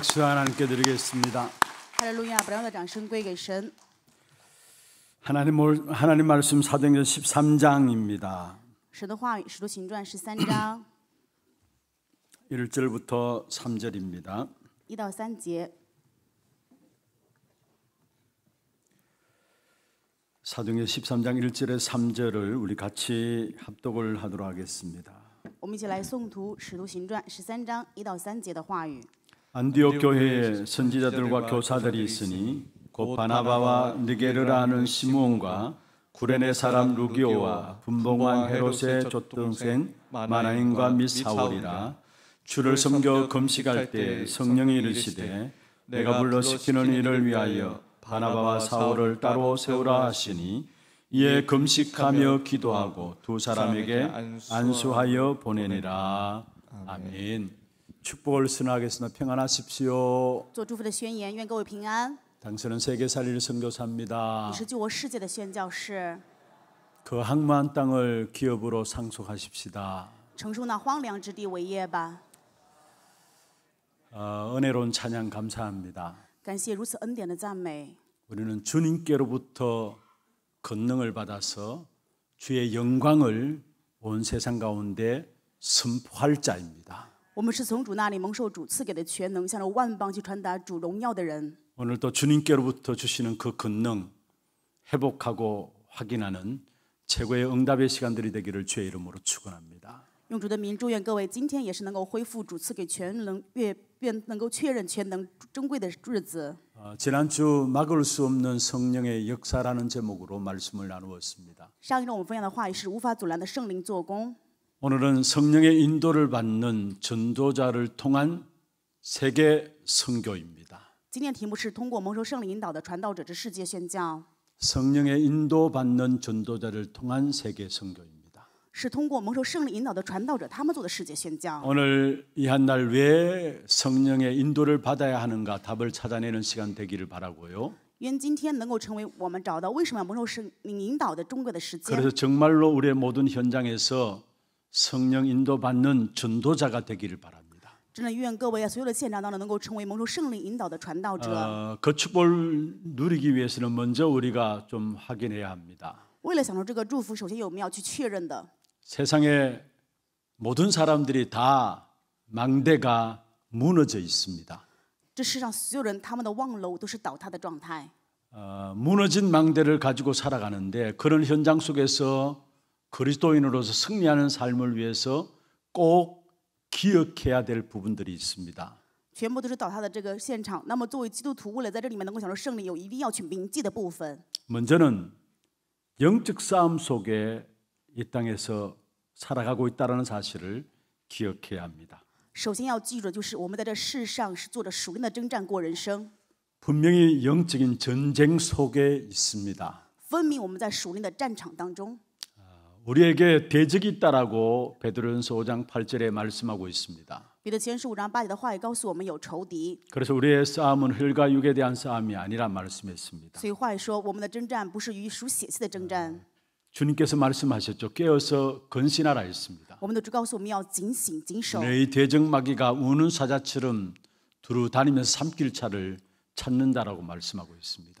박수 하나님께 드리겠습니다. 하나님 하나님 말씀 사도행전 13장입니다. 1절부터 3절입니다. 사도행전 13장 1절에 3절을 우리 같이 합독을 하도록 하겠습니다. 我们一起来诵读使徒行传十三章一 안디옥 교회에 선지자들과 교사들이 있으니 곧 바나바와 느게르라는 시몬과 구레네 사람 루기오와 분봉왕 헤롯의 조동생 마나인과 미사울이라 주를 섬겨 금식할 때 성령이 이르시되 내가 불러 시키는 일을 위하여 바나바와 사울을 따로 세우라 하시니 이에 금식하며 기도하고 두 사람에게 안수하여 보내니라 아멘. 축복을 선하겠으나 평안하십시오. 做祝福的宣言，愿各位平安。 당신은 세계 살릴 선교사입니다. 그 항만 땅을 기업으로 상속하십시다. 承受那荒凉之地为业吧。 어, 은혜로운 찬양 감사합니다. 感谢如此恩典的赞美。 우리는 주님께로부터 권능을 받아서 주의 영광을 온 세상 가운데 선포할 자입니다. 我们是从主那里蒙受主赐给的全能，向着万邦去传达主荣耀的人。오늘도주님께로부터주시는그근능회복하고확인하는최고의응답의시간들이되기를주의이름으로축원합니 다。 用主的名祝愿各位今天也是能够恢复主赐给全能、越便能够确认全能珍贵的日子。지난주막을수없는성령의역사라는제목으로말씀을나누었습니 다。 上一周我们分享的话语是无法阻拦的圣灵做工。 오늘은 성령의 인도를 받는 전도자를 통한 세계 선교입니다. 성령의 인도 받는 전도자를 통한 세계 선교입니다. 오늘 이 한 날 왜 성령의 인도를 받아야 하는가 답을 찾아내는 시간 되기를 바라고요. 그래서 정말로 우리의 모든 현장에서 성령 인도받는 전도자가 되기를 바랍니다. 真的愿各位所有的现场当中能够成为蒙受圣灵引导的传道者그 축복을 누리기 위해서는 먼저 우리가 좀 확인해야 합니다. 为了享受这个祝福，首先我们要去确认的。 세상에 모든 사람들이 다 망대가 무너져 있습니다. 这世上所有人他们的望楼都是倒塌的状态。 어, 무너진 망대를 가지고 살아가는데 그런 현장 속에서 그리스도인으로서 승리하는 삶을 위해서 꼭 기억해야 될 부분들이 있습니다. 全部都是到他的这个现场。那么作为基督徒，为了在这里面能够享受胜利，有一定要去铭记的部分。 먼저는 영적 싸움 속에 이 땅에서 살아가고 있다는 사실을 기억해야 합니다. 首先要记住，就是我们在这世上是做着属灵的征战过人生。 분명히 영적인 전쟁 속에 있습니다. 分明我们在属灵的战场当中。 우리에게 대적이 있다라고 베드로전서 5장 8절에 말씀하고 있습니다. 그래서 우리의 싸움은 혈과 육에 대한 싸움이 아니라 말씀했습니다. 주님께서 말씀하셨죠. 깨어서 건신하라 했습니다. 너희 대적마귀가 우는 사자처럼 두루 다니면서 삼킬 차를 찾는다라고 말씀하고 있습니다.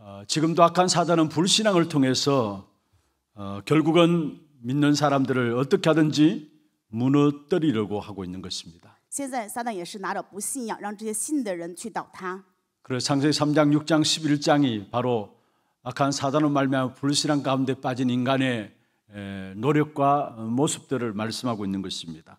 어, 지금도 악한 사단은 불신앙을 통해서 어, 결국은 믿는 사람들을 어떻게 하든지 무너뜨리려고 하고 있는 것입니다. 그래서 창세기 3장, 6장, 11장이 바로 악한 사단을 말미암아 불신앙 가운데 빠진 인간의 노력과 모습들을 말씀하고 있는 것입니다.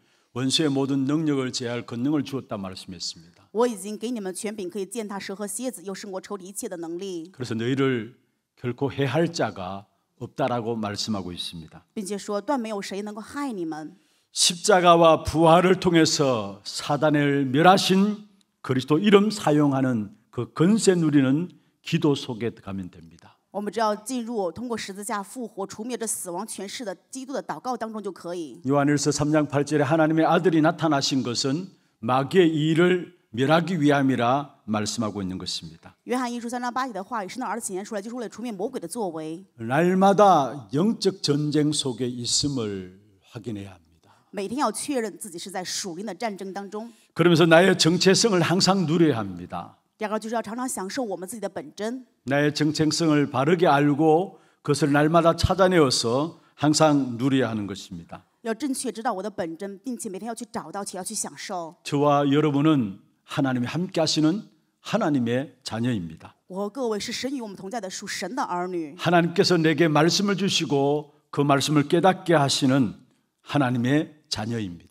원수의 모든 능력을 제할 권능을 주었다 말씀했습니다. 我已经给你们权柄可以践踏蛇和蝎子又胜过仇敌一切的能力. 그래서 너희를 결코 해할 자가 없다라고 말씀하고 있습니다. 并且说断没有谁能够害你们. 십자가와 부활을 통해서 사단을 멸하신 그리스도 이름 사용하는 그 건세 누리는 기도 속에 가면 됩니다. 我们只要进入通过十字架复活除灭这死亡权势的基督的祷告当中就可以。요한일서3장8절에하나님의아들이나타나신것은마귀의이를 멸하기 위함이라 말씀하고 있는 것입니다. 날마다 영적 전쟁 속에 있음을 확인해야 합니다. 그러면서 나의 정체성을 항상 누려야 합니다. 然而就是要常常享受我们自己的本真。 나의 정체성을 바르게 알고 그것을 날마다 찾아내어서 항상 누려야 하는 것입니다. 要正确知道我的本真，并且每天要去找到且要去享受。 저와 여러분은 하나님이 함께 하시는 하나님의 자녀입니다. 我和各位是神与我们同在的属神的儿女。 하나님께서 내게 말씀을 주시고 그 말씀을 깨닫게 하시는 하나님의 자녀입니다.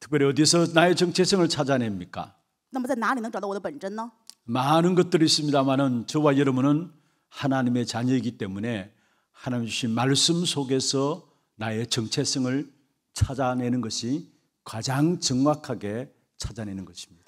특별히 어디서 나의 정체성을 찾아냅니까? 那么在哪里能找到我的本真呢? 많은 것들이 있습니다만은 저와 여러분은 하나님의 자녀이기 때문에 하나님 주신 말씀 속에서 나의 정체성을 찾아내는 것이 가장 정확하게 찾아내는 것입니다.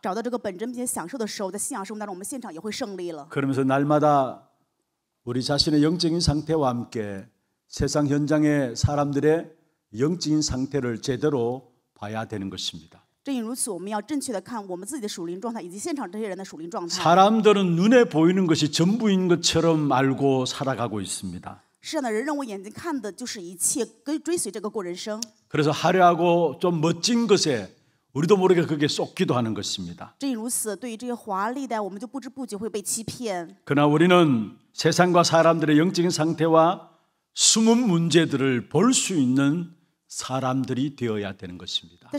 找到这个本真并且享受的时候，在信仰生活当中，我们现场也会胜利了。그러면서날마다우리자신의영적인상태와함께세상현장의사람들의영적인상태를제대로봐야되는것입니다正因如此，我们要正确的看我们自己的属灵状态，以及现场这些人的属灵状态。사람들은눈에보이는것이전부인것처럼알고살아가고있습니다世上的人认为眼睛看的就是一切，跟追随这个过人生。그래서화려하고좀멋진것에 우리도 모르게 그게 쏙기도 하는 것입니다. 그러나 우리는 세상과 사람들의 영적인 상태와 숨은 문제들을 볼 수 있는 사람들이 되어야 되는 것입니다.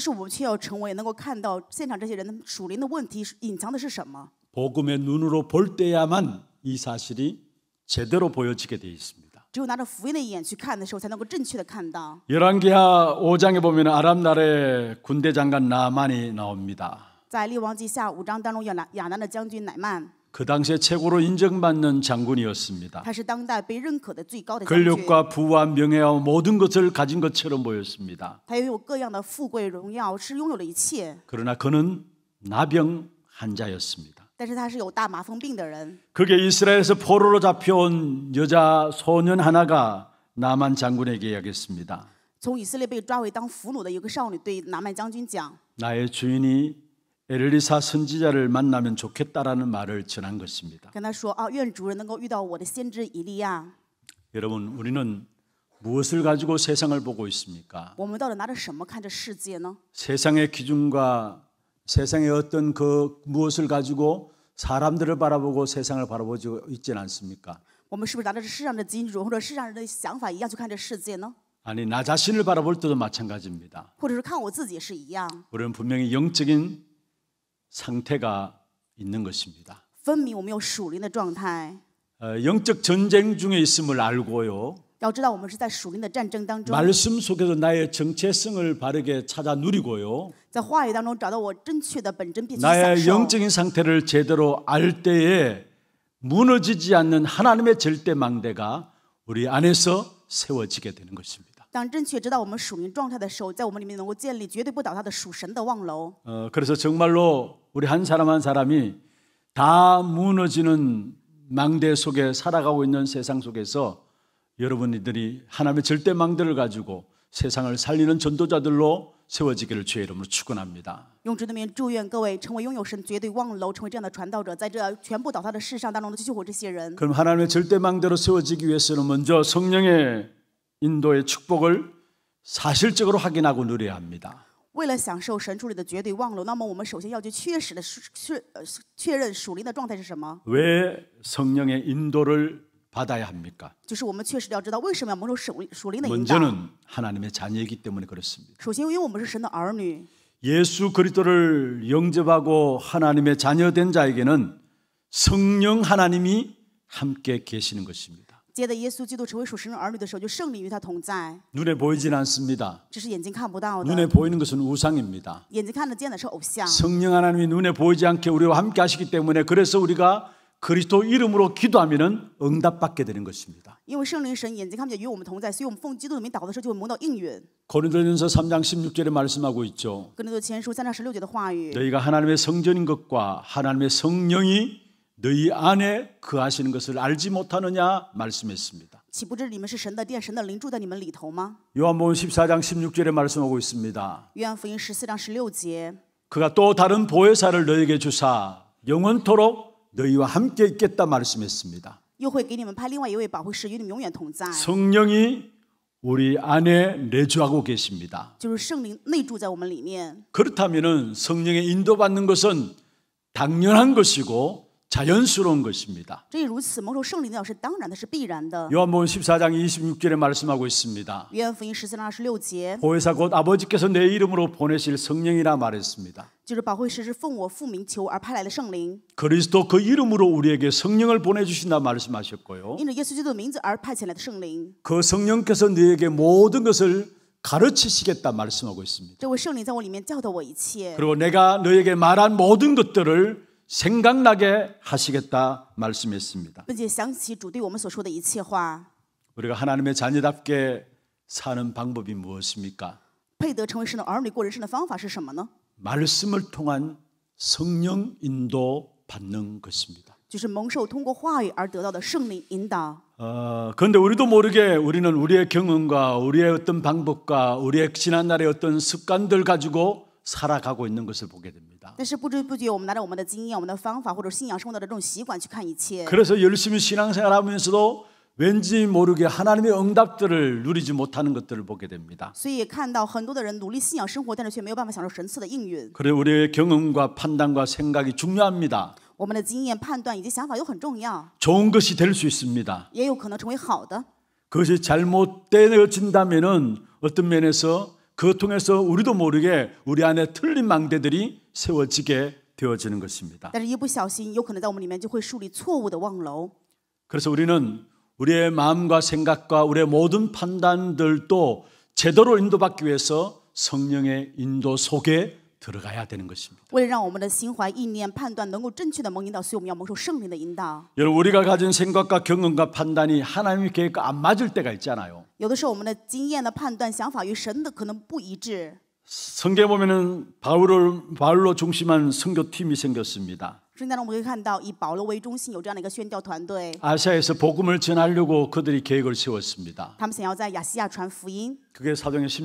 복음의 눈으로 볼 때야만 이 사실이 제대로 보여지게 되어 있습니다. 只有拿着福音的眼去看的时候，才能够正确的看到。 열왕기하 5장에 보면 아랍 나라의 군대 장관 나만이 나옵니다. 在列王记下五章当中，亚南亚南的将军乃曼，그 당시에 최고로 인정받는 장군이었습니다. 他是当代被认可的最高的将军， 권력과 부와 명예와 모든 것을 가진 것처럼 보였습니다. 他拥有各样的富贵荣耀，是拥有了一切。 그러나 그는 나병 환자였습니다. 但是他是有大麻风病的人。 그게 이스라엘에서 포로로 잡혀온 여자 소년 하나가 나만 장군에게 이야기했습니다. 从以色列被抓为当俘虏的一个少女对拿曼将军讲 나의 주인이 에리사 선지자를 만나면 좋겠다라는 말을 전한 것입니다. 跟他说啊愿主人能够遇到我的先知以利亚 여러분 우리는 무엇을 가지고 세상을 보고 있습니까? 我们到底拿着什么看这世界呢？ 세상의 기준과 세상의 어떤 그 무엇을 가지고 사람들을 바라보고 세상을 바라보지 있진 않습니까? 아니 나 자신을 바라볼 때도 마찬가지입니다. 우리는 분명히 영적인 상태가 있는 것입니다. 어, 영적 전쟁 중에 있음을 알고요. 말씀 속에서 나의 정체성을 바르게 찾아 누리고요. 나의 영적인 상태를 제대로 알 때에 무너지지 않는 하나님의 절대망대가 우리 안에서 세워지게 되는 것입니다. 어, 그래서 정말로 우리 한 사람 한 사람이 다 무너지는 망대 속에 살아가고 있는 세상 속에서 여러분들이 하나님의 절대 망대를 가지고 세상을 살리는 전도자들로 세워지기를 주의 이름으로 축원합니다. 그럼 하나님의 절대 망대로 세워지기 위해서는 먼저 성령의 인도의 축복을 사실적으로 확인하고 누려야 합니다. 为了享受神助力的绝对望楼，那么我们首先要去确实的确确认属灵的状态是什么？왜 성령의 인도를 받아야 합니까? 먼저는 하나님의 자녀이기 때문에 그렇습니다. 예수 그리스도를 영접하고 하나님의 자녀된 자에게는 성령 하나님이 함께 계시는 것입니다. 눈에 보이진 않습니다. 눈에 보이는 것은 우상입니다. 성령 하나님이 눈에 보이지 않게 우리와 함께 하시기 때문에 그래서 우리가 그리스도 이름으로 기도하면은 응답받게 되는 것입니다. 고린도전서 3장 16절에 말씀하고 있죠. 너희가 하나님의 성전인 것과 하나님의 성령이 너희 안에 그하시는 것을 알지 못하느냐 말씀했습니다. 요한복음 14장 16절에 말씀하고 있습니다. 约翰福音14章16节。 그가 또 다른 보혜사를 너에게 주사 영원토록 너희와 함께 있겠다 말씀했습니다. 성령이 우리 안에 내주하고 계십니다. 그렇다면 성령의 인도받는 것은 당연한 것이고 자연스러운 것입니다. 요한복음 14장 26절에 말씀하고 있습니다. 보혜사 곧 아버지께서 내 이름으로 보내실 성령이라 말했습니다. 그리스도 그 이름으로 우리에게 성령을 보내 주신다 말씀하셨고요. 그 성령께서 너에게 모든 것을 가르치시겠다 말씀하고 있습니다. 그리고 내가 너에게 말한 모든 것들을 생각나게 하시겠다 말씀했습니다. 우리가 하나님의 자녀답게 사는 방법이 무엇입니까? 말씀을 통한 성령 인도 받는 것입니다. 그런데 우리도 모르게 우리는 우리의 경험과 우리의 어떤 방법과 우리의 지난날의 어떤 습관들 가지고 살아가고 있는 것을 보게 됩니다. 그래서 열심히 신앙생활하면서도 왠지 모르게 하나님의 응답들을 누리지 못하는 것들을 보게 됩니다. 그래 우리의 경험과 판단과 생각이 중요합니다. 좋은 것이 될 수 있습니다. 그것이 잘못되어진다면 어떤 면에서 그 통해서 우리도 모르게 우리 안에 틀린 망대들이 세워지게 되어지는 것입니다. 그래서 우리는 우리의 마음과 생각과 우리의 모든 판단들도 제대로 인도받기 위해서 성령의 인도 속에 들어가야 되는 것입니다. 여러분 우리가 가진 생각과 경험과 판단이 하나님의 계획과 안 맞을 때가 있잖아요. 성경 보면은 바울을 바울로 중심한 선교팀이 생겼습니다. 实际当中我们可以看到以保罗아시아에서복음을전하려고그들이계획을세웠습니다그게사도행1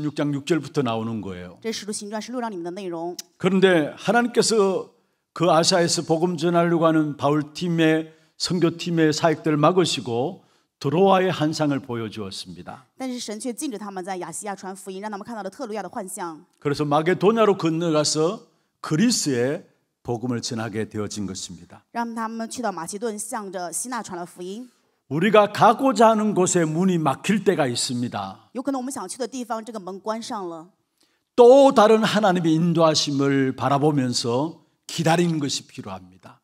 6장6절부터나오는거예요그런데하나님께서그 아시아에서 복음 전하려고 하는 바울 팀의 선교 팀의 사역들을 막으시고 드로아의 환상을 보여주었습니다. 그래서 마게도냐로 건너가서 그리스의 복음을 전하게 되어진 것입니다. 让他们去到马其顿，向着希腊传了福音。 우리가 가고자 하는 곳에 문이 막힐 때가 있습니다. 또 다른 하나님의 인도하심을 바라보면서 기다리는 것이 필요합니다.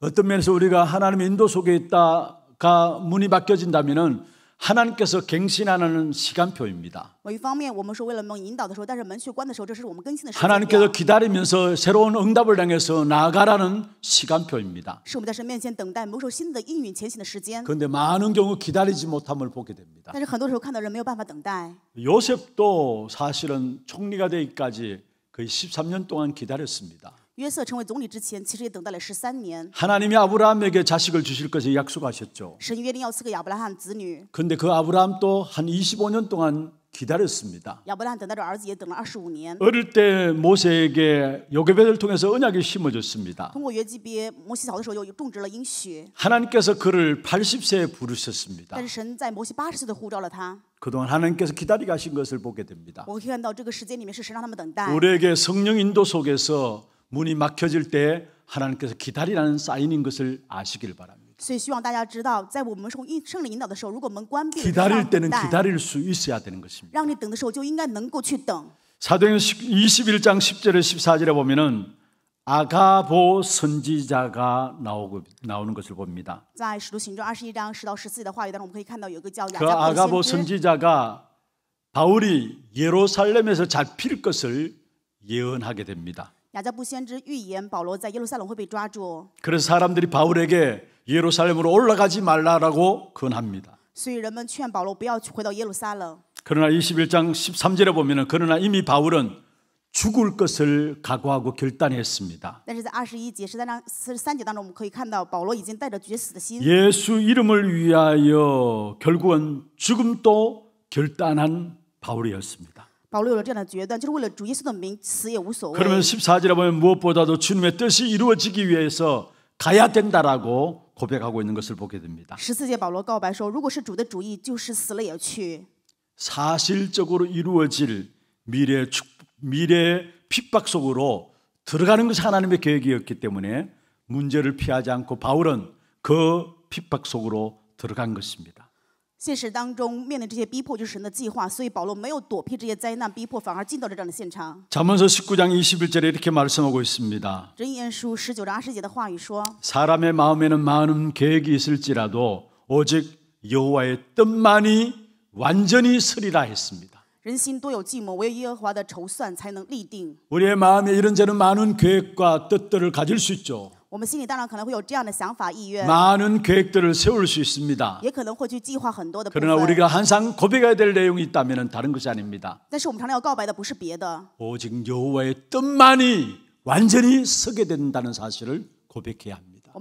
어떤 면에서 우리가 하나님의 인도 속에 있다가 문이 바뀌어진다면 하나님께서 갱신하는 시간표입니다. 하나님께서 기다리면서 새로운 응답을 향해서 나아가라는 시간표입니다. 그런데 많은 경우 기다리지 못함을 보게 됩니다. 요셉도 사실은 총리가 되기까지 거의 13년 동안 기다렸습니다. 约瑟成为总理之前,其实也等待了 13年. 하나님이 아브라함에게 자식을 주실 것을 약속하셨죠. 神约定要赐给亚伯拉罕子女. 근데 그 아브라함 또한 25년 동안 기다렸습니다. 어릴 때 모세에게 요괴배를 통해서 언약이 심어졌습니다. 하나님께서 그를 80세에 부르셨습니다. 그동안 하나님께서 기다리게 하신 것을 보게 됩니다. 우리에게 성령 인도 속에서 문이 막혀질 때 하나님께서 기다리라는 사인인 것을 아시길 바랍니다. 기다릴 때는 기다릴 수 있어야 되는 것입니다. 사도행 21장 10절에 14절에 보면은 아가보 선지자가 나오고 나오는 것을 봅니다. 그 아가보 선지자가 바울이 예루살렘에서 잡힐 것을 예언하게 됩니다. 그래서 사람들이 바울에게 예루살렘으로 올라가지 말라라고 권합니다. 그러나 21장 13절에 보면 그러나 이미 바울은 죽을 것을 각오하고 결단했습니다. 예수 이름을 위하여 결국은 죽음도 결단한 바울이었습니다. 바울이 了这样的决断就是为了死也无所 그러면 14절에 보면 무엇보다도 주님의 뜻이 이루어지기 위해서 가야 된다라고 고백하고 있는 것을 보게 됩니다. 十四节保罗告白说，如果是主的主意，就是死了也去。 사실적으로 이루어질 미래 축미래 핍박 속으로 들어가는 것이 하나님의 계획이었기 때문에 문제를 피하지 않고 바울은 그 핍박 속으로 들어간 것입니다. 现实当中面临这些逼迫，就是神的计划，所以保罗没有躲避这些灾难逼迫，反而进到了这样的现场。잠언서19장21절에이렇게말씀하고있습니다箴言书十九章二十节的话语说：사람의마음에는많은계획이있을지라도오직여호와의뜻만이완전히서리라했습니다人心多有计谋，唯有耶和华的筹算才能立定。우리의마음에이런저런많은계획과뜻들을가질수있죠 많은 계획들을 세울 수 있습니다. 그러나 우리가 항상 고백해야 될 내용이 있다면 다른 것이 아닙니다. 오직 여호와의 뜻만이 완전히 서게 된다는 사실을 고백해야 합니다.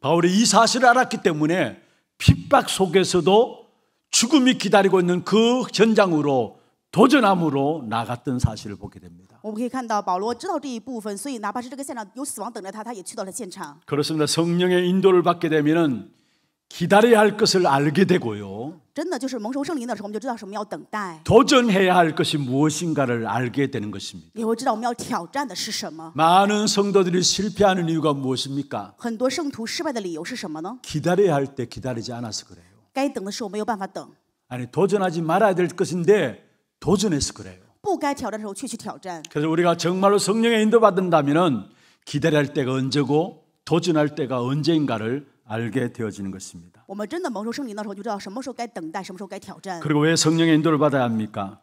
바울이 이 사실을 알았기 때문에 핍박 속에서도 죽음이 기다리고 있는 그 현장으로 도전함으로 나갔던 사실을 보게 됩니다. 我们可以看到保罗知道这一部分，所以哪怕是这个现场有死亡等着他，他也去到了现场。 그렇습니다. 성령의 인도를 받게 되면은 기다려야 할 것을 알게 되고요. 真的就是蒙受圣灵的时候，我们就知道什么要等待。 도전해야 할 것이 무엇인가를 알게 되는 것입니다. 也会知道我们要挑战的是什么。 많은 성도들이 실패하는 이유가 무엇입니까? 很多圣徒失败的理由是什么呢？ 기다려야 할 때 기다리지 않아서 그래요. 该等的时候没有办法等。 아니 도전하지 말아야 될 것인데 도전해서 그래요. 不该挑战的时候却去挑战. 그래서 우리가 정말로 성령의 인도받는다면 기다릴 때가 언제고 도전할 때가 언제인가를 알게 되어지는 것입니다. 그리고 왜 성령의 인도를 받아야 합니까?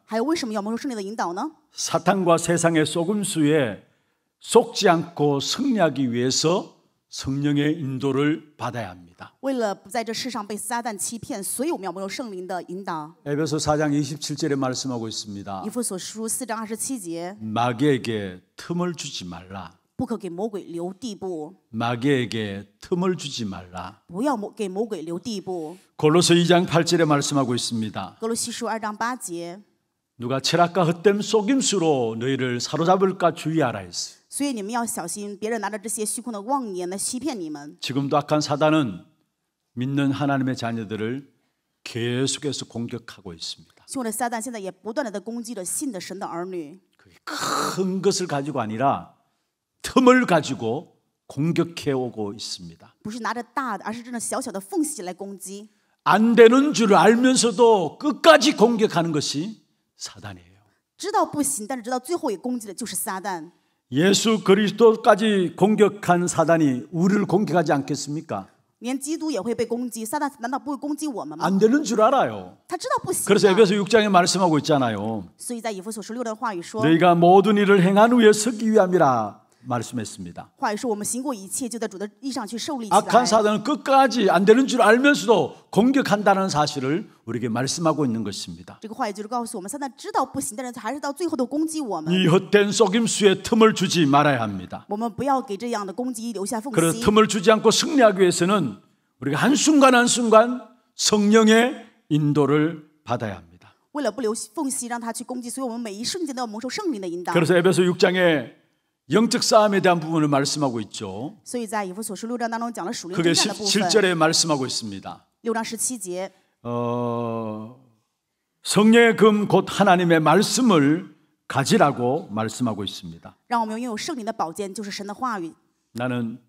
사탄과 세상의 소금수에 속지 않고 승리하기 위해서 성령의 인도를 받아야 합니다. 에베소 4장 27절에 말씀하고 있습니다. 마귀에게 틈을 주지 말라. 마귀에게 틈을 주지 말라. 골로새 2장 8절에 말씀하고 있습니다. 格罗西2章8节 누가 철학과 헛됨 속임수로 너희를 사로잡을까 주의하라 했어요. 所以你们要小心别人拿着这些虚空的妄言来欺骗你们 지금도 악한 사단은 믿는 하나님의 자녀들을 계속해서 공격하고 있습니다. 现在也不断的攻击着信的神的儿女큰 것을 가지고 아니라 틈을 가지고 공격해 오고 있습니다. 不是拿着大的，而是真的小小的缝隙来攻击。안 되는 줄 알면서도 끝까지 공격하는 것이 사단이에요. 知道不行，但是直到最后也攻击的就是撒旦。 예수 그리스도까지 공격한 사단이 우리를 공격하지 않겠습니까? 连基督也会被攻击，撒旦难道不会攻击我们吗？안 되는 줄 알아요. 他知道不行 그래서 에베소 6장에 말씀하고 있잖아요. 所以在以弗所书六的话语说 너희가 모든 일을 행한 후에 서기 위함이라 말씀했습니다. 악한 사단은 끝까지 안 되는 줄 알면서도 공격한다는 사실을 우리에게 말씀하고 있는 것입니다. 이 헛된 속임수에 틈을 주지 말아야 합니다. 그래 틈을 주지 않고 승리하기 위해서는 우리가 한순간 한순간 성령의 인도를 받아야 합니다. 그래서 에베소 6장에 영적 싸움에 대한 부분을 말씀하고 있죠. 그게 17절에 말씀하고 있습니다. 어, 성령의 금 곧 하나님의 말씀을 가지라고 말씀하고 있습니다. 나는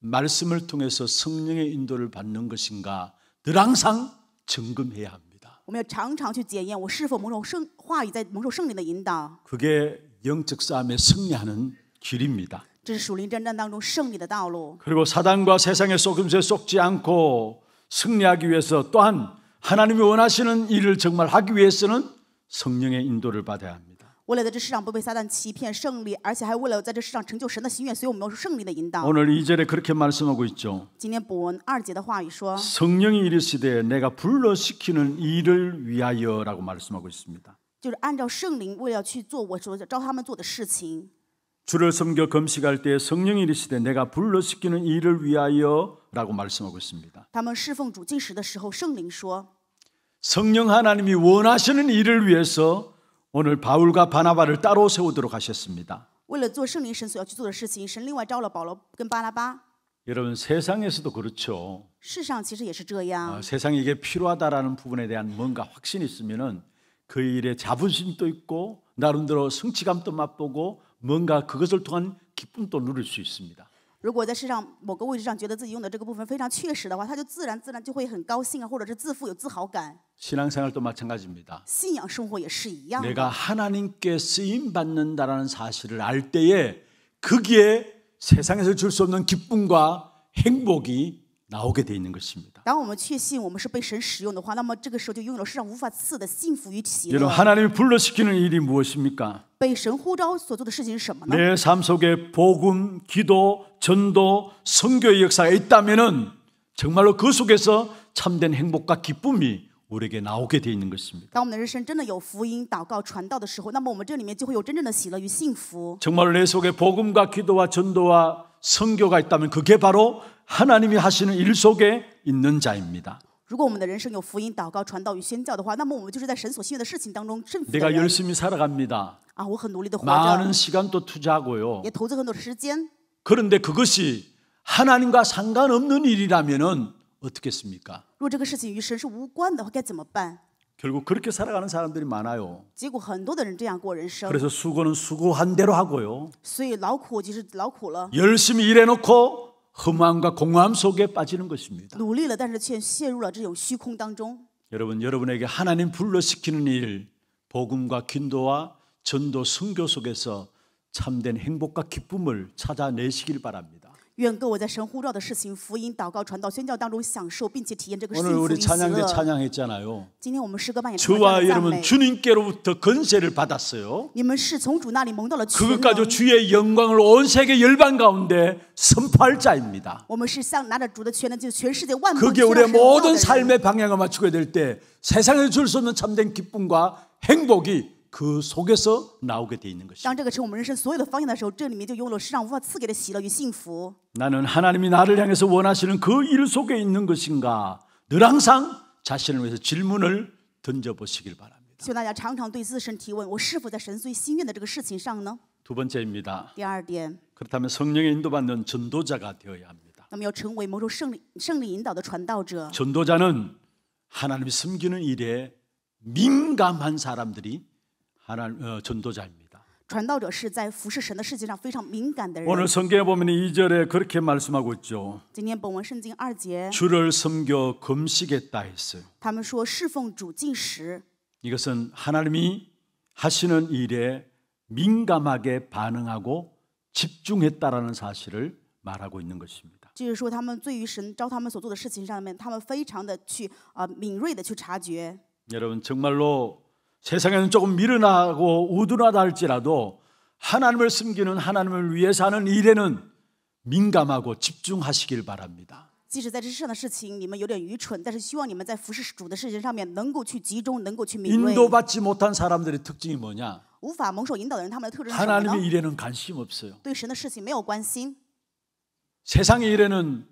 말씀을 통해서 성령의 인도를 받는 것인가 늘 항상 점검해야 합니다. 그게 영적 싸움에 승리하는 길입니다. 그리고 사단과 세상의 속임수에 속지 않고 승리하기 위해서 또한 하나님이 원하시는 일을 정말 하기 위해서는 성령의 인도를 받아야 합니다. 为了在这世上不被撒旦欺骗胜利而且还为了在这世上成就神的心愿所以我们要胜利的引导 오늘 2절에 그렇게 말씀하고 있죠. 今天본언2节的话语说 성령이 이르시되 내가 불러시키는 일을 위하여라고 말씀하고 있습니다. 就是按照圣灵为了去做我所教他们做的事情。 주를 섬겨 금식할 때 성령이 이르시되 내가 불러 시키는 일을 위하여라고 말씀하고 있습니다. 성령 하나님이 원하시는 일을 위해서 오늘 바울과 바나바를 따로 세우도록 하셨습니다. 여러분 세상에서도 그렇죠. 世上其实也是这样。 아, 세상에 이게 필요하다라는 부분에 대한 뭔가 확신이 있으면그 일에 자부심도 있고 나름대로 성취감도 맛보고 뭔가 그것을 통한 기쁨도 누릴 수 있습니다. 如果在世上某个位置上觉得自己用的这个部分非常确实的话他就自然自然就会很高兴或者是自负有自豪感 신앙생활도 마찬가지입니다. 信仰生活也是一样 내가 하나님께 쓰임 받는다라는 사실을 알 때에 거기에 세상에서 줄 수 없는 기쁨과 행복이 나오게 돼 있는 것입니다. 当我们确信我们是被神使用的话那么这个时候就拥有世上无法赐的幸福与喜乐 여러분 하나님이 불러시키는 일이 무엇입니까? 被내삶 속에 복음, 기도, 전도, 성교의 역사가 있다면 정말로 그 속에서 참된 행복과 기쁨이 우리에게 나오게 되어 있는 것입니다. 当我们的人生真的有福音、祷告、传道的时候，那么我们这里面就会有真正的喜乐与幸福。 정말 내 속에 복음과 기도와 전도와 선교가 있다면 그게 바로 하나님이 하시는 일 속에 있는 자입니다. 내가 열심히 살아갑니다. 아, 我很努力的活着 많은 시간도 투자하고요. 也投资很多时间。 그런데 그것이 하나님과 상관없는 일이라면은 어떻겠습니까? 若这个事情与神是无关的话，该怎么办？ 결국 그렇게 살아가는 사람들이 많아요. 结果很多的人这样过人生， 그래서 수고는 수고한 대로 하고요. 所以劳苦就是劳苦了， 열심히 일해놓고 허무함과 공허함 속에 빠지는 것입니다. 努力了，但是却陷入了这种虚空当中。 여러분, 여러분에게 하나님 불러시키는 일, 복음과 균도와 전도 순교 속에서 참된 행복과 기쁨을 찾아내시길 바랍니다. 오늘 우리 찬양대 찬양했잖아요. 今와 여러분 주님께로부터 건세를 받았어요. 그것 가지 주의 영광을 온 세계 열방 가운데 선포자입니다 그게 우리의 모든 삶의 방향을 맞추게 될 때 세상에 줄 수 없는 참된 기쁨과 행복이 그 속에서 나오게 돼 있는 것이죠. 当这个成我们人生所有的方向的时候，这里面就拥有了世上无法赐给的喜乐与幸福。 나는 하나님이 나를 향해서 원하시는 그 일 속에 있는 것인가 늘 항상 자신을 위해서 질문을 던져 보시길 바랍니다. 希望大家常常对自身提问：我是否在神最心愿的这个事情上呢？두 번째입니다. 第二点， 그렇다면 성령의 인도받는 전도자가 되어야 합니다. 那么要成为某种胜利胜利引导的传道者。 전도자는 하나님 이 섬기는 일에 민감한 사람들이 하나님 어, 전도자입니다. 传道者是在服侍神的事情上非常敏感的人。 오늘 성경에 보면 2절에 그렇게 말씀하고 있죠. 今天本文圣经二节 주를 섬겨 금식했다 했어요. 他们说侍奉主禁食. 이것은 하나님이 하시는 일에 민감하게 반응하고 집중했다라는 사실을 말하고 있는 것입니다. 就是说他们对于神招他们所做的事情上面，他们非常的去啊敏锐的去察觉。 여러분 정말로 세상에는 조금 미련하고 우둔하다 할지라도 하나님을 숨기는 하나님을 위해 사는 일에는 민감하고 집중하시길 바랍니다. 인도받지 못한 사람들의 특징이 뭐냐? 하나님의 일에는 관심 없어요. 세상의 일에는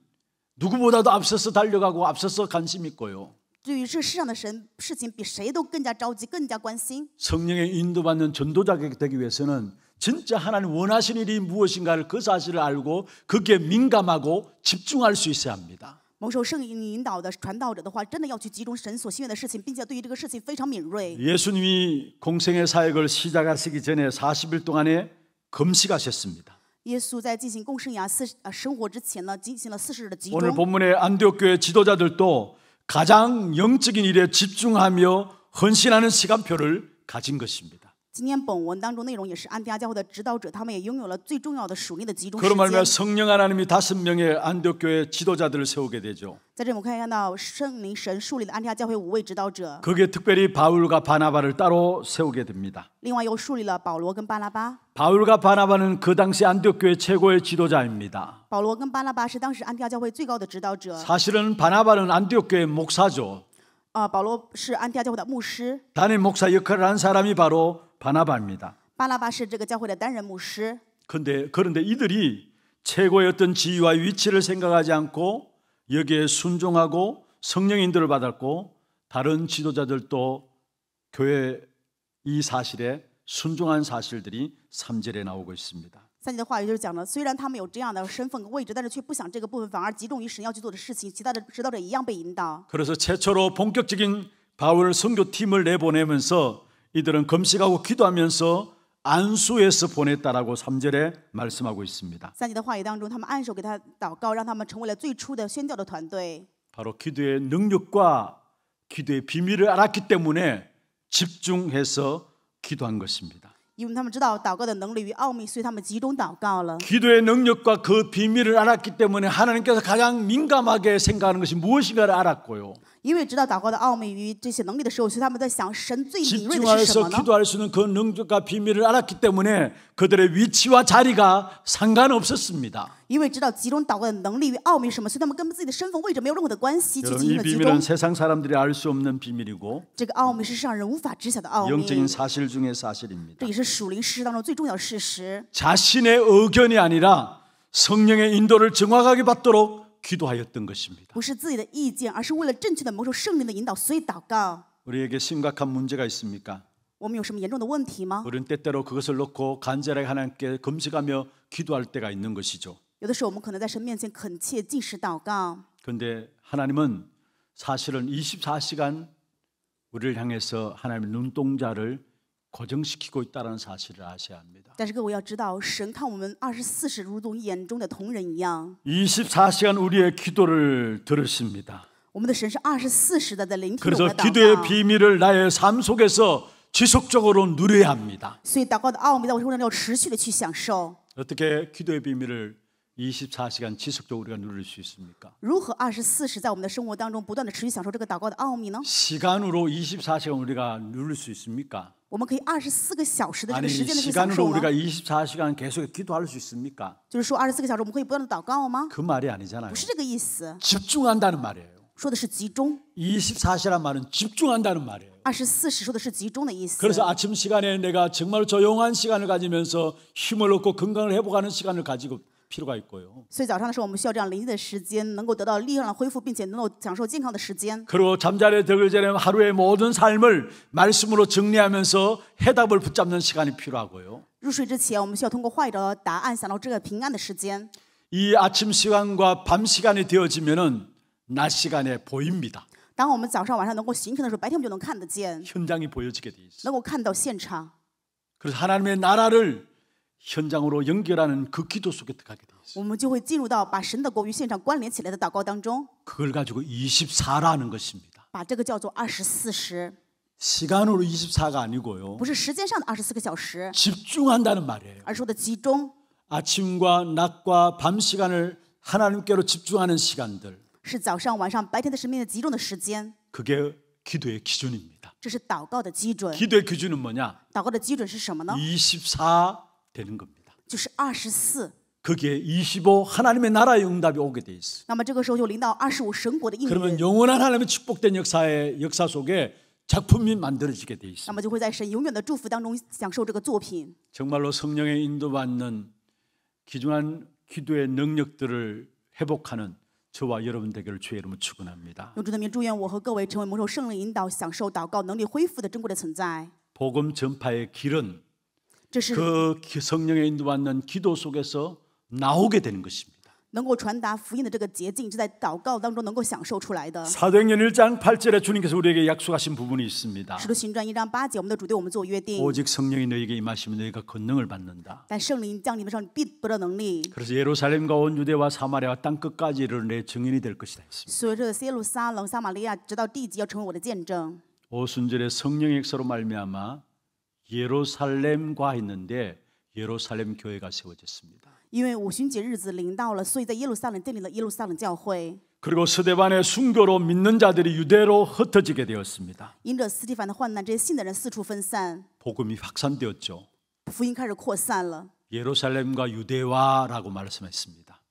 누구보다도 앞서서 달려가고 앞서서 관심 있고요. 对于这世上的神事情比谁都更加着急，更加关心。 성령의 인도받는 전도자가 되기 위해서는 진짜 하나님 원하시는 일이 무엇인가를 그 사실을 알고 그게 민감하고 집중할 수 있어야 합니다. 蒙受圣灵引导的传道者的话，真的要去集中神所心愿的事情，并且对于这个事情非常敏锐。 예수님이 공생의 사역을 시작하시기 전에 40일 동안에 금식하셨습니다. 耶稣在进行共生涯四十呃生活之前呢，进行了四十日的集 오늘 中。 본문의 안디옥 교회 지도자들도 가장 영적인 일에 집중하며 헌신하는 시간표를 가진 것입니다. 今天本文当中内容也是安提阿教会的指导者，他们也拥有了最重要的属灵的集中时 그로 间。 말미암아 성령 하나님이 다섯 명의 안디옥 교회 지도자들을 세우게 되죠. 在这里我们可以看到圣灵神树立的安提阿教会五位指导者， 거기에 특별히 바울과 바나바를 따로 세우게 됩니다. 另外又树立了保罗跟巴拉巴。 바울과 바나바는 그 당시 안디옥 교회 최고의 지도자입니다. 保罗跟巴拉巴是当时安提阿教会最高的指导者， 사실은 바나바는 안디옥 교회 목사죠. 啊、保罗是安提阿教会的牧师，단임 목사 역할을 한 사람이 바로 바나바입니다. 바나바是这个教会的担任牧师. 근데 그런데 이들이 최고의 어떤 지위와 위치를 생각하지 않고 여기에 순종하고 성령 인도를 받았고 다른 지도자들도 교회 이 사실에 순종한 사실들이 3절에 나오고 있습니다. 그래서최초로본격적인바울선교팀을내보내면서 이들은 금식하고 기도하면서 안수에서 보냈다라고 3절에 말씀하고 있습니다. 바로 기도의 능력과 기도의 비밀을 알았기 때문에 집중해서 기도한 것입니다. 기도의 능력과 그 비밀을 알았기 때문에 하나님께서 가장 민감하게 생각하는 것이 무엇인가를 알았고요. 因为知道祷告的奥秘与这些能力的时候，所以他们在想神最敏锐的是什么 집중하여서 呢？ 기도할 수 있는 그 능력과 비밀을 알았기 때문에 그들의 위치와 자리가 상관없었습니다. 因为知道集中祷告的能力与奥秘是什么，所以他们跟自己的身份位置没有任何的关系，去 여러분 进이 行了集 비밀은 中。 세상 사람들이 알수 없는 비밀이고 这个奥秘是世上人无法知晓的奥 영적인 秘， 사실 중의 这 사실입니다. 也是属灵事实当中最重要的事实。자신의 의견이 아니라 성령의 인도를 정확하게 받도록 기도하였던 것입니다. 不是自己的意见，而是为了正确的蒙受圣灵的引导，所以祷告。 우리에게 심각한 문제가 있습니까? 我们有什么严重的问题吗？ 우리는 때때로 그것을 놓고 간절하게 하나님께 금식하며 기도할 때가 있는 것이죠. 有的时候我们可能在神面前恳切进食祷告， 그런데 하나님은 사실은 24시간 우리를 향해서 하나님의 눈동자를 고정시키고 있다는 사실을 아셔야 합니다. 但是各位要知道，神看我们二十四时如同眼中的瞳人一样。 24시간 우리의 기도를 들으십니다. 그래서 기도의 비밀을 나의 삶 속에서 지속적으로 누려야 합니다. 어떻게 기도의 비밀을 24시간 지속적으로 우리가 누릴 수 있습니까? 시간으로 24시간 우리가 누릴 수 있습니까? 시간으로 우리가 24시간 계속 기도할 수 있습니까? 그 말이 아니잖아요. 집중한다는 말이에요. 说的是集中. 24시란 말은 집중한다는 말이에요. 2 4时说的是集 그래서 아침 시간에 내가 정말 조용한 시간을 가지면서 힘을 얻고 건강을 회복하는 시간을 가지고 필요가 있고요. 所以早上的时候，我们需要这样灵的时间，能够得到力量的恢复，并且能够享受健康的时间。 그리고 잠자리에 들기 전에 하루의 모든 삶을 말씀으로 정리하면서 해답을 붙잡는 시간이 필요하고요. 入睡之前我们需要通过话语找答案想到这个平安的时间이 아침 시간과 밤 시간이 되어지면은 낮 시간에 보입니다. 当我们早上、晚上能够形成的时候，白天我们就能看得见， 현장이 보여지게 돼 있어요. 能够看到现场。 그래서 하나님의 나라를 현장으로 연결하는 그 기도 속에 들어가게 돼어요我们就 그걸 가지고 24라는 것입니다. 시간으로 24가 아니고요. 집중한다는 말이에요. 아침과 낮과 밤 시간을 하나님께로 집중하는 시간들. 그게 기도의 기준입니다. 기도의 기준은 뭐냐? 24 되는 겁니다. 거기에 25 하나님의 나라의 응답이 오게 돼 있어. 那 그러면 영원한 하나님의 축복된 역사의 역사 속에 작품이 만들어지게 돼 있어. 那 정말로 성령의 인도받는 기중한 기도의 능력들을 회복하는 저와 여러분 되기를 주의 이름으로 축원합니다. 복음 전파의 길은 그 성령의 인도받는 기도 속에서 나오게 되는 것입니다. 사도행전 1장 8절에 주님께서 우리에게 약속하신 부분이 있습니다. 오직 성령이 너희에게 임하시면 너희가 권능을 받는다. 그래서 예루살렘과 온 유대와 사마리아와 땅 끝까지 이르러 내 증인이 될 것이다 했습니다. 오순절에 성령의 역사로 말미암아 예루살렘과 했는데 예루살렘 교회가 세워졌습니다. 因为五旬节日子临到了，所以在耶路撒冷建立了耶路撒冷教会。 그리고 스데반의 순교로 믿는 자들이 유대로 흩어지게 되었습니다. 因着斯蒂凡的患难，这些信的人四处分散。 복음이 확산되었죠. 福音开始扩散了。 예루살렘과 유대와라고 말씀했습니다.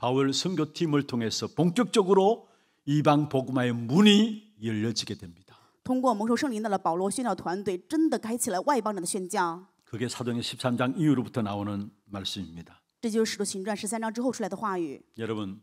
바울 선교팀을 통해서 본격적으로 이방 복음화의 문이 열려지게 됩니다. 通过蒙受圣灵的保罗宣教团队，真的开启了外邦人的宣教。 그게 사도행 13장 이후로부터 나오는 말씀입니다. 这就是使徒行传十三章之后出来的话语。 여러분,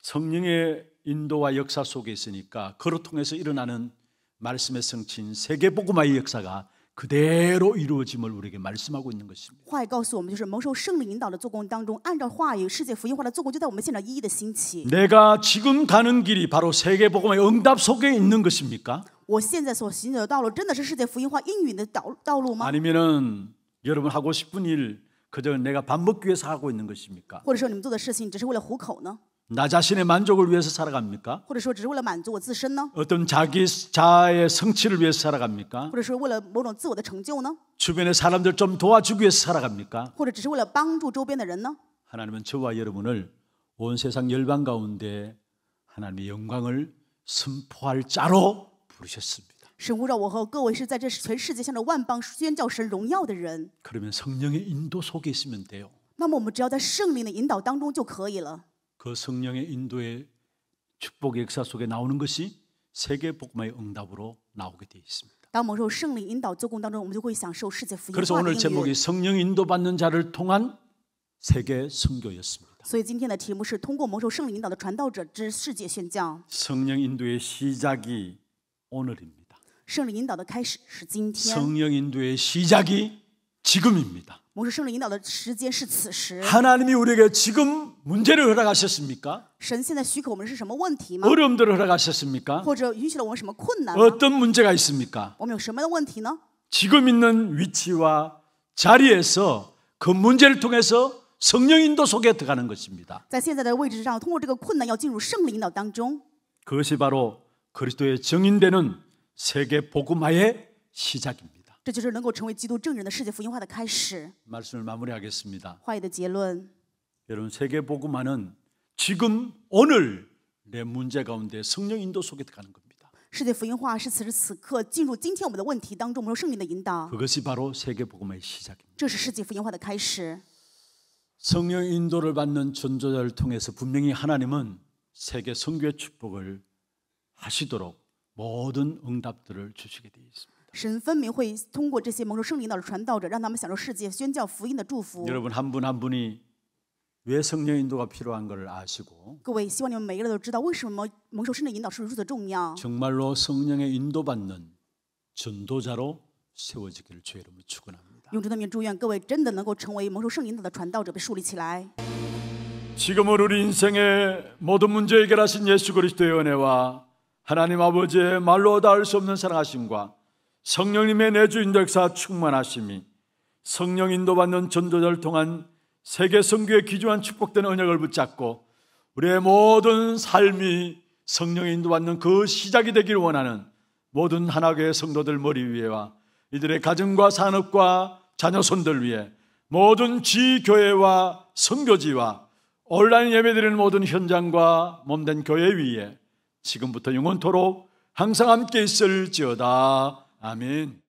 성령의 인도와 역사 속에 있으니까 그로 통해서 일어나는 말씀의 성취인 세계 복음화의 역사가 그대로 이루어짐을 우리에게 말씀하고 있는 것입니다. 话语告诉我们，就是蒙受圣灵引导的做工当中，按照话语、世界福音化的做工，就在我们现场一一的兴起。 내가 지금 가는 길이 바로 세계 복음의 응답 속에 있는 것입니까? 我现在所行走的道路，真的是世界福音化应允的道道路吗？ 아니면은 여러분 하고 싶은 일 그저 내가 밥 먹기 위해서 하고 있는 것입니까? 或者说你们做的事情只是为了糊口呢？나 자신의 만족을 위해서 살아갑니까? 어떤 자기 자의 성취를 위해서 살아갑니까? 주변의 사람들 좀 도와주기 위해서 살아갑니까? 하나님은 저와 여러분을 온 세상 열방 가운데 하나님의 영광을 선포할 자로 부르셨습니다. 神呼召我和各位是在这全世界向着万邦宣教神荣耀的人。그러면성령의인도속에있으면돼요那么我们只要在圣灵的引导当中就可以了。 그 성령의 인도의 축복의 역사 속에 나오는 것이 세계 복음의 응답으로 나오게 되어 있습니다. 그래서 오늘 제목이 성령 인도받는 자를 통한 세계 선교였습니다. 성령 인도의 시작이 오늘입니다. 성령 인도의 시작이 지금입니다. 하나님이 우리에게 지금 문제를 허락하셨습니까? 어려움들을 허락하셨습니까? 어떤 문제가 있습니까? 지금 있는 위치와 자리에서 그 문제를 통해서 성령 인도 속에 들어가는 것입니다. 그것이 바로 그리스도의 정인되는 세계 복음화의 시작입니다. 这就是能够成为基督证人的世界福音化的开始。 말씀을 마무리하겠습니다. 话语的结论， 여러분 세계 복음화는 지금 오늘 내 문제 가운데 성령 인도 속에 가는 겁니다. 世界福音化是此时此刻进入今天我们的问题当中我们圣灵的引导 그것이 바로 세계 복음의 시작입니다. 这是世界福音化的开始。 성령 인도를 받는 전도자를 통해서 분명히 하나님은 세계 선교의 축복을 하시도록 모든 응답들을 주시게 되어 있습니다. 神分明会通过这些蒙受圣灵的传道者，让他们享受世界宣教福音的祝福。 여러분 한 분 한 분이 왜 성령 인도가 필요한 걸 아시고 各位希望你们每一个人都知道为什么蒙受圣灵引导是如此重要 정말로 성령의 인도받는 전도자로 세워지기를 주의 로 축원합니다. 用主的名祝愿各位真的能够成为蒙受圣灵的传道者被树立起来 지금은 우리 인생의 모든 문제 해결하신 예수 그리스도의 은혜와 하나님 아버지의 말로 닿을 수 없는 사랑하심과 성령님의 내주인 덕사 충만하심이 성령 인도받는 전도자를 통한 세계 성교에 기조한 축복된 언약을 붙잡고 우리의 모든 삶이 성령 인도받는 그 시작이 되기를 원하는 모든 하나교회 성도들 머리 위에와 이들의 가정과 산업과 자녀손들 위에 모든 지교회와 성교지와 온라인 예배드리는 모든 현장과 몸된 교회 위에 지금부터 영원토록 항상 함께 있을지어다. 아멘.